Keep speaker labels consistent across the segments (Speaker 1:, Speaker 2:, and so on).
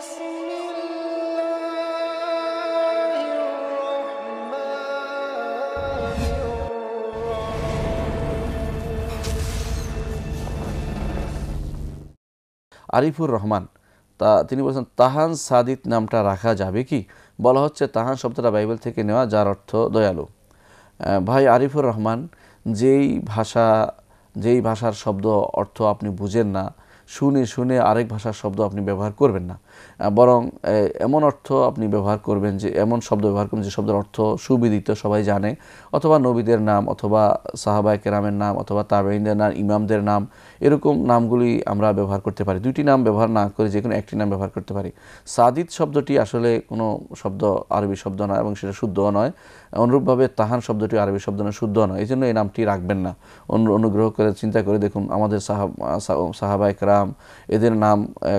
Speaker 1: আরিফুর রহমান তা তিনি বলছেন তাহান সাদিত নামটা রাখা যাবে কি বলা হচ্ছে তাহান শব্দটা বাইবেল থেকে নেওয়া যার অর্থ দয়ালু ভাই আরিফুর রহমান যেই ভাষা যেই ভাষার শব্দ অর্থ আপনি বুঝেন না শুনে শুনে আরেক ভাষার শব্দ আপনি ব্যবহার করবেন না বরং এমন অর্থ আপনি ব্যবহার করবেন যে এমন শব্দ ব্যবহার করবেন যে শব্দের অর্থ সুবিদিত সবাই জানে অথবা নবীদের নাম অথবা সাহাবা কেরামের নাম অথবা তাবেইনদের নাম ইমামদের নাম এরকম নামগুলি আমরা ব্যবহার করতে পারি দুইটি নাম ব্যবহার না করে যে কোনো একটি নাম ব্যবহার করতে পারি সাদিত শব্দটি আসলে কোনো শব্দ আরবি শব্দ নয় এবং সেটা শুদ্ধও নয় অনুরূপভাবে তাহান শব্দটি আরবি শব্দ না শুদ্ধ নয় এই জন্য এই নামটি রাখবেন না অনুগ্রহ করে চিন্তা করে দেখুন আমাদের সাহাবা একরা ইসলাম এদের নাম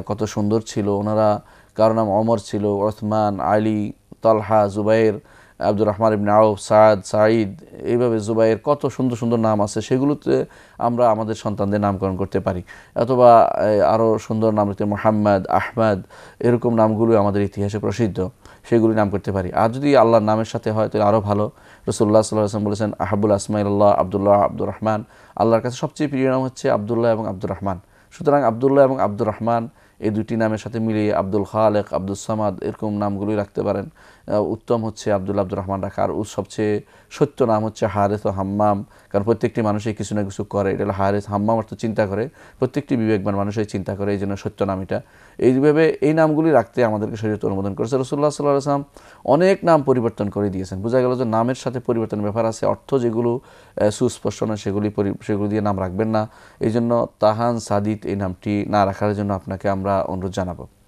Speaker 1: কত সুন্দর ছিল ওনারা কারো নাম অমর ছিল ওসমান আলী তালহা জুবাইর আব্দুর রহমান ইবনে আউফ সাদ সাঈদ এইভাবে জুবাইয়ের কত সুন্দর সুন্দর নাম আছে সেগুলোতে আমরা আমাদের সন্তানদের নামকরণ করতে পারি অথবা আরও সুন্দর নাম হচ্ছে মোহাম্মদ আহমদ এরকম নামগুলো আমাদের ইতিহাসে প্রসিদ্ধ সেগুলি নাম করতে পারি আর যদি আল্লাহর নামের সাথে হয় তাহলে আরও ভালো রসুল্লাহ সাল্লাহ আসলাম বলেছেন আহাবুল আসমাইল্লাহ আবদুল্লাহ আব্দুর রহমান আল্লাহর কাছে সবচেয়ে প্রিয় নাম হচ্ছে আবদুল্লাহ এবং আব্দুর রহমান সুতরাং আবদুল্লাহ এবং আব্দুর রহমান এই দুটি নামের সাথে মিলিয়ে আব্দুল খালেক আব্দুল সামাদ এরকম নামগুলোই রাখতে পারেন উত্তম হচ্ছে আব্দুল আব্দুর রহমান রাখা আর সবচেয়ে সত্য নাম হচ্ছে হারেস ও হাম্মাম কারণ প্রত্যেকটি মানুষই কিছু না কিছু করে এটা হারেস হাম্মাম অর্থ চিন্তা করে প্রত্যেকটি বিবেকবান মানুষই চিন্তা করে এই জন্য সত্য নাম এটা এইভাবে এই নামগুলি রাখতে আমাদেরকে শরীরত অনুমোদন করেছে রসুল্লাহ সাল্লাহ আসলাম অনেক নাম পরিবর্তন করে দিয়েছেন বোঝা গেল যে নামের সাথে পরিবর্তন ব্যাপার আছে অর্থ যেগুলো সুস্পষ্ট না সেগুলি সেগুলি দিয়ে নাম রাখবেন না এই জন্য তাহান সাদিত এই নামটি না রাখার জন্য আপনাকে আমরা আমরা অনুরোধ জানাবো